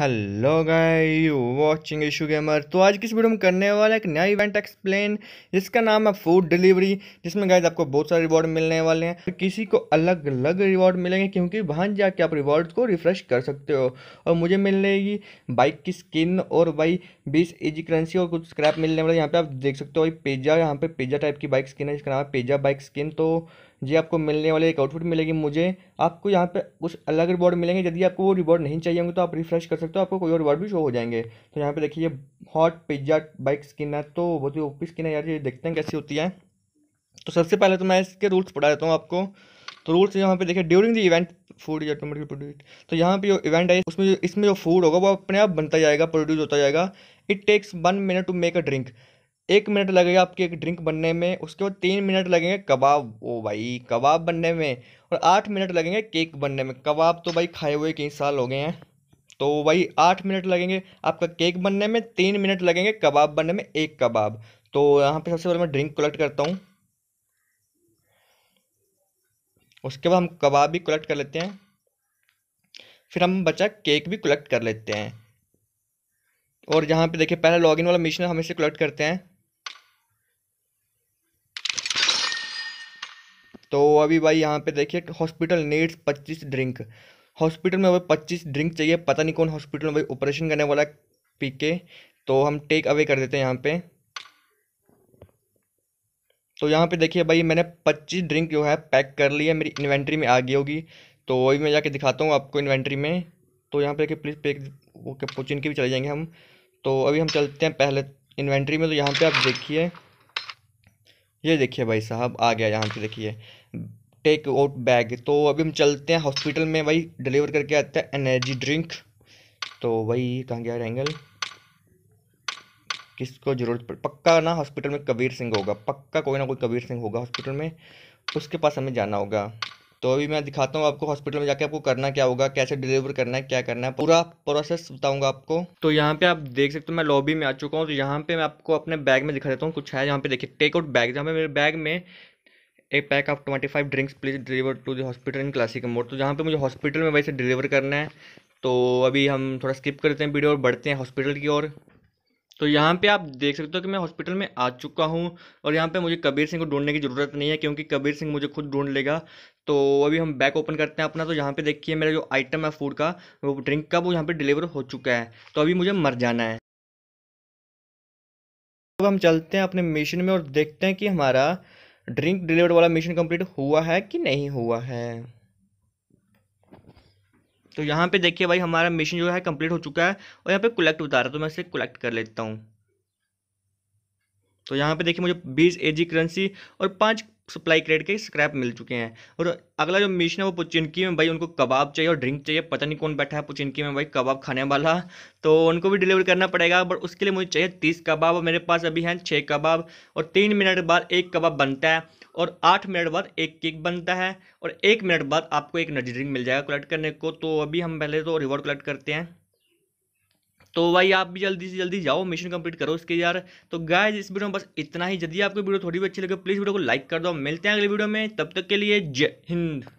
hello guy you watching Ishu gamer तो आज किस वीडियो में करने वाला एक नया इवेंट एक्सप्लेन जिसका नाम है फूड डिलीवरी जिसमें गाइस आपको बहुत सारे रिवॉर्ड मिलने वाले हैं तो किसी को अलग अलग रिवॉर्ड मिलेंगे क्योंकि वहाँ जाके आप रिवॉर्ड को रिफ्रेश कर सकते हो और मुझे मिलेगी बाइक की स्किन और भाई बीस एजी करेंसी और कुछ स्क्रैप मिलने वाला यहाँ पे आप देख सकते हो भाई पेजा यहाँ पे पेजा टाइप की बाइक स्किन है जिसका नाम है पेजा बाइक स्किन तो जी आपको मिलने वाले एक आउटपुट मिलेगी मुझे आपको यहाँ पे कुछ अलग रिवॉर्ड मिलेंगे यदि आपको वो रिवॉर्ड नहीं चाहिए होंगे तो आप रिफ्रेश कर सकते हो आपको कोई और रिवॉर्ड भी शो हो जाएंगे तो यहाँ पे देखिए हॉट पिज्जा बाइक स्किन है तो बहुत ही ओपी स्किन है यार ये देखते हैं कैसी होती है तो सबसे पहले तो मैं इसके रूल्स पढ़ा देता हूँ आपको तो रूल्स यहाँ पे देखिए ड्यूरिंग द इवेंट फूड या ऑटोमेटिक तो यहाँ पे जो इवेंट है उसमें जो इसमें जो फूड होगा वो अपने आप बनता जाएगा प्रोड्यूस होता जाएगा it takes one minute to make a drink एक मिनट लगेगा आपके एक ड्रिंक बनने में उसके बाद तीन मिनट लगेंगे कबाब ओ भाई कबाब बनने में और आठ मिनट लगेंगे केक बनने में कबाब तो भाई खाए हुए कई साल हो गए हैं तो भाई आठ मिनट लगेंगे आपका केक बनने में तीन मिनट लगेंगे कबाब बनने में एक कबाब तो यहाँ पे सबसे पहले मैं ड्रिंक कलेक्ट करता हूँ उसके बाद हम कबाब भी कलेक्ट कर लेते हैं फिर हम बचा केक भी कलेक्ट कर लेते हैं और यहाँ पे देखिए पहले लॉगिन वाला मिशन हम इसे कलेक्ट करते हैं तो अभी भाई यहाँ पे देखिए हॉस्पिटल नीड्स पच्चीस ड्रिंक हॉस्पिटल में भाई पच्चीस ड्रिंक चाहिए पता नहीं कौन हॉस्पिटल में भाई ऑपरेशन करने वाला पी के तो हम टेक अवे कर देते हैं यहाँ पे तो यहाँ पे देखिए भाई मैंने पच्चीस ड्रिंक जो है पैक कर लिया है मेरी इन्वेंट्री में आ गई होगी तो वही मैं जाके दिखाता हूँ आपको इन्वेंट्री में तो यहाँ पे देखिए प्लीज़ पैक वो पोचिन के भी चले जाएंगे हम तो अभी हम चलते हैं पहले इन्वेंट्री में तो यहाँ पे आप देखिए ये देखिए भाई साहब आ गया यहाँ से देखिए टेक आउट बैग तो अभी हम चलते हैं हॉस्पिटल में भाई डिलीवर करके आते हैं एनर्जी ड्रिंक तो भाई कहाँ गया रेंगल किसको जरूरत पड़ पक्का ना हॉस्पिटल में कबीर सिंह होगा पक्का कोई ना कोई कबीर सिंह होगा हॉस्पिटल में उसके पास हमें जाना होगा तो अभी मैं दिखाता हूँ आपको हॉस्पिटल में जाके आपको करना क्या होगा कैसे डिलीवर करना है क्या करना है पूरा प्रोसेस बताऊंगा आपको तो यहाँ पे आप देख सकते हो मैं लॉबी में आ चुका हूँ तो यहाँ पे मैं आपको अपने बैग में दिखा देता हूँ कुछ है यहाँ पे देखिए टेक आउट बैग जहाँ पे मेरे बैग में एक pack of twenty five drinks please deliver to the hospital in classic mode तो जहाँ पे मुझे हॉस्पिटल में वैसे डिलीवर करना है तो अभी हम थोड़ा स्किप करते हैं वीडियो और बढ़ते हैं हॉस्पिटल की ओर तो यहाँ पे आप देख सकते हो कि मैं हॉस्पिटल में आ चुका हूँ और यहाँ पे मुझे कबीर सिंह को ढूंढने की ज़रूरत नहीं है क्योंकि कबीर सिंह मुझे खुद ढूंढ लेगा तो अभी हम बैक ओपन करते हैं अपना तो यहाँ पे देखिए मेरा जो आइटम है फूड का वो ड्रिंक का वो यहाँ पे डिलीवर हो चुका है तो अभी मुझे मर जाना है अब हम चलते हैं अपने मिशन में और देखते हैं कि हमारा ड्रिंक डिलीवर वाला मिशन कम्प्लीट हुआ है कि नहीं हुआ है तो यहाँ पे देखिए भाई हमारा मिशन जो है कंप्लीट हो चुका है और यहाँ पे कलेक्ट उतार रहा है तो मैं इसे कलेक्ट कर लेता हूँ तो यहाँ पे देखिए मुझे बीस एजी करेंसी और पाँच सप्लाई क्रेड के स्क्रैप मिल चुके हैं और अगला जो मिशन है वो पुचिनकी में भाई उनको कबाब चाहिए और ड्रिंक चाहिए पता नहीं कौन बैठा है पुचिनकी में भाई कबाब खाने वाला तो उनको भी डिलीवर करना पड़ेगा बट उसके लिए मुझे चाहिए तीस कबाब और मेरे पास अभी हैं छः कबाब और तीन मिनट बाद एक कबाब बनता है और आठ मिनट बाद एक केक बनता है और एक मिनट बाद आपको एक नजर ड्रिंक मिल जाएगा कलेक्ट करने को तो अभी हम पहले तो रिवॉर्ड कलेक्ट करते हैं तो भाई आप भी जल्दी से जल्दी जाओ मिशन कंप्लीट करो इसके यार तो गाइज इस वीडियो में बस इतना ही जल्दी आपको वीडियो थोड़ी भी अच्छी लगे प्लीज़ वीडियो को लाइक कर दो मिलते हैं अगले वीडियो में तब तक के लिए जय हिंद